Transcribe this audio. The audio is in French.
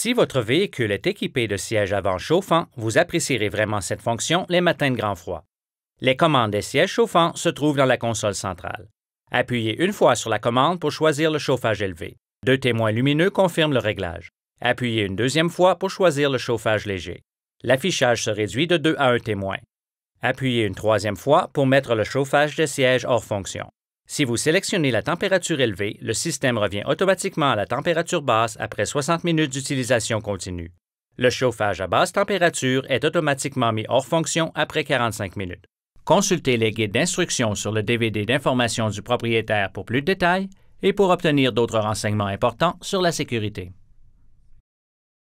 Si votre véhicule est équipé de sièges avant chauffants, vous apprécierez vraiment cette fonction les matins de grand froid. Les commandes des sièges chauffants se trouvent dans la console centrale. Appuyez une fois sur la commande pour choisir le chauffage élevé. Deux témoins lumineux confirment le réglage. Appuyez une deuxième fois pour choisir le chauffage léger. L'affichage se réduit de deux à un témoin. Appuyez une troisième fois pour mettre le chauffage des sièges hors fonction. Si vous sélectionnez la température élevée, le système revient automatiquement à la température basse après 60 minutes d'utilisation continue. Le chauffage à basse température est automatiquement mis hors fonction après 45 minutes. Consultez les guides d'instruction sur le DVD d'information du propriétaire pour plus de détails et pour obtenir d'autres renseignements importants sur la sécurité.